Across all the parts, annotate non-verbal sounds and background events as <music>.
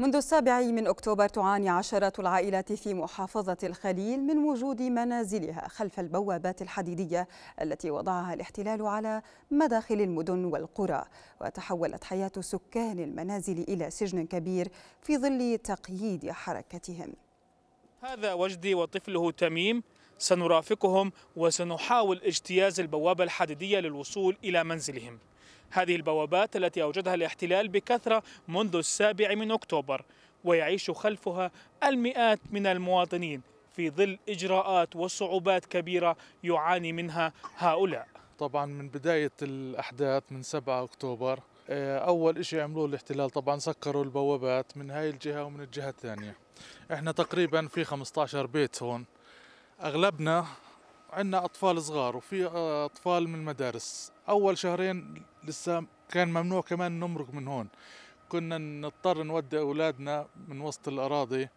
منذ السابع من أكتوبر تعاني عشرات العائلات في محافظة الخليل من وجود منازلها خلف البوابات الحديدية التي وضعها الاحتلال على مداخل المدن والقرى وتحولت حياة سكان المنازل إلى سجن كبير في ظل تقييد حركتهم هذا وجدي وطفله تميم سنرافقهم وسنحاول اجتياز البوابة الحديدية للوصول إلى منزلهم هذه البوابات التي أوجدها الاحتلال بكثرة منذ السابع من أكتوبر ويعيش خلفها المئات من المواطنين في ظل إجراءات وصعوبات كبيرة يعاني منها هؤلاء طبعا من بداية الأحداث من 7 أكتوبر آه، أول شيء عملوه الاحتلال طبعا سكروا البوابات من هاي الجهة ومن الجهة الثانية احنا تقريبا في 15 بيت هون أغلبنا عندنا اطفال صغار وفي اطفال من المدارس اول شهرين لسه كان ممنوع كمان نمرق من هون كنا نضطر نودي اولادنا من وسط الاراضي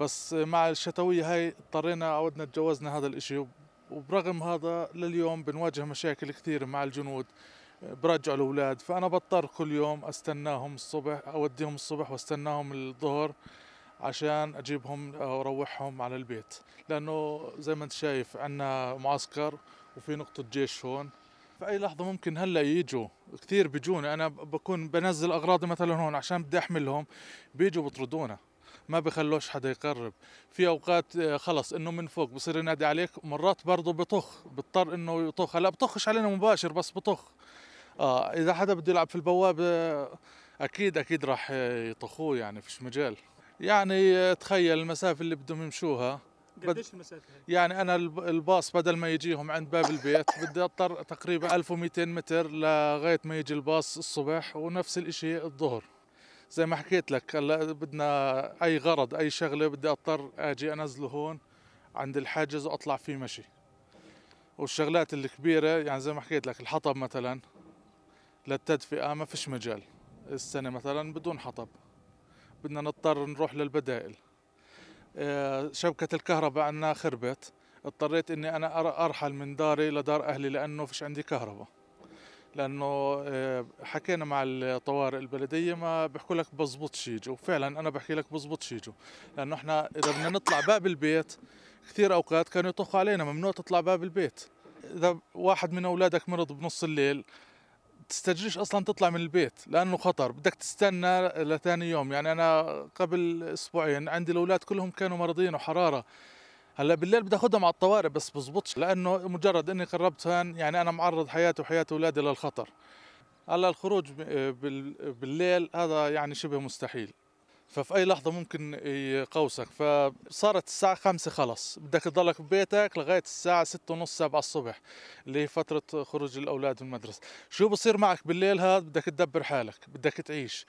بس مع الشتويه هاي اضطرينا عودنا تجوزنا هذا الاشي وبرغم هذا لليوم بنواجه مشاكل كثير مع الجنود برجعوا الاولاد فانا بضطر كل يوم استناهم الصبح اوديهم الصبح واستناهم الظهر عشان اجيبهم واروحهم على البيت لانه زي ما انت شايف عندنا معسكر وفي نقطه جيش هون في اي لحظه ممكن هلا يجوا كثير بيجونا انا بكون بنزل اغراضي مثلا هون عشان بدي احملهم بيجوا بطردونا ما بخلوش حدا يقرب في اوقات آه، خلص انه من فوق بصير ينادي عليك مرات برضه بطخ بضطر انه يطخ هلا بطخش علينا مباشر بس بطخ اه اذا حدا بده يلعب في البوابه آه، اكيد اكيد راح يطخوه يعني فيش مجال يعني تخيل المسافه اللي بدهم يمشوها قديش المسافه هي؟ يعني انا الباص بدل ما يجيهم عند باب البيت <laughs> بدي اضطر تقريبا 1200 متر لغايه ما يجي الباص الصبح ونفس الشيء الظهر زي ما حكيت لك هلا بدنا اي غرض اي شغله بدي اضطر اجي انزله هون عند الحاجز واطلع فيه مشي والشغلات الكبيره يعني زي ما حكيت لك الحطب مثلا للتدفئه ما فيش مجال السنه مثلا بدون حطب بدنا نضطر نروح للبدائل آه، شبكة الكهرباء عنا خربت اضطريت اني انا ارحل من داري لدار اهلي لانه فيش عندي كهرباء لانه آه، حكينا مع الطوارئ البلديه ما بيحكوا لك بزبطش يجوا فعلا انا بحكي لك بزبطش يجوا لانه احنا اذا بدنا نطلع باب البيت كثير اوقات كانوا يطخوا علينا ممنوع تطلع باب البيت اذا واحد من اولادك مرض بنص الليل تستجريش اصلا تطلع من البيت لانه خطر بدك تستنى لثاني يوم يعني انا قبل اسبوعين عندي الاولاد كلهم كانوا مرضين وحراره هلا بالليل بدي اخذهم على الطوارئ بس بزبطش لانه مجرد اني قربت هان يعني انا معرض حياتي وحياه اولادي للخطر هلا الخروج بالليل هذا يعني شبه مستحيل ففي اي لحظه ممكن يقوسك فصارت الساعه خمسة خلص بدك تضلك ببيتك لغايه الساعه ستة ونص سبعة الصبح اللي هي فتره خروج الاولاد من المدرسه شو بصير معك بالليل هذا بدك تدبر حالك بدك تعيش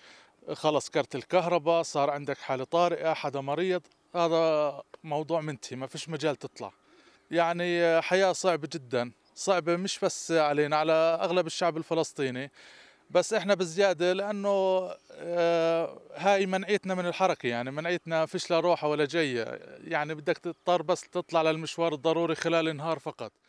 خلص كرت الكهرباء صار عندك حاله طارئه حدا مريض هذا موضوع منتهي ما فيش مجال تطلع يعني حياه صعبه جدا صعبه مش بس علينا على اغلب الشعب الفلسطيني بس احنا بزياده لانه آه، هاي منعيتنا من الحركه يعني منعيتنا فيش لا روحه ولا جايه يعني بدك تضطر بس تطلع للمشوار الضروري خلال النهار فقط